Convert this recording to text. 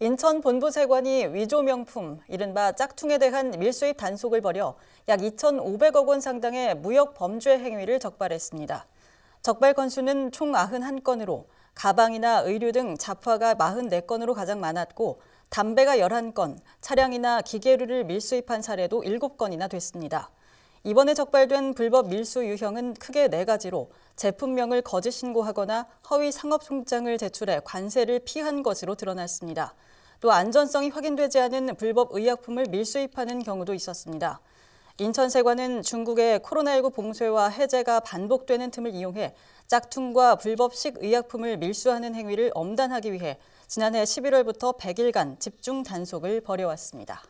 인천 본부세관이 위조 명품, 이른바 짝퉁에 대한 밀수입 단속을 벌여 약 2,500억 원 상당의 무역 범죄 행위를 적발했습니다. 적발 건수는 총 91건으로 가방이나 의류 등 잡화가 44건으로 가장 많았고 담배가 11건, 차량이나 기계류를 밀수입한 사례도 7건이나 됐습니다. 이번에 적발된 불법 밀수 유형은 크게 네 가지로 제품명을 거짓 신고하거나 허위 상업송장을 제출해 관세를 피한 것으로 드러났습니다. 또 안전성이 확인되지 않은 불법 의약품을 밀수입하는 경우도 있었습니다. 인천세관은 중국의 코로나19 봉쇄와 해제가 반복되는 틈을 이용해 짝퉁과 불법식 의약품을 밀수하는 행위를 엄단하기 위해 지난해 11월부터 100일간 집중 단속을 벌여왔습니다.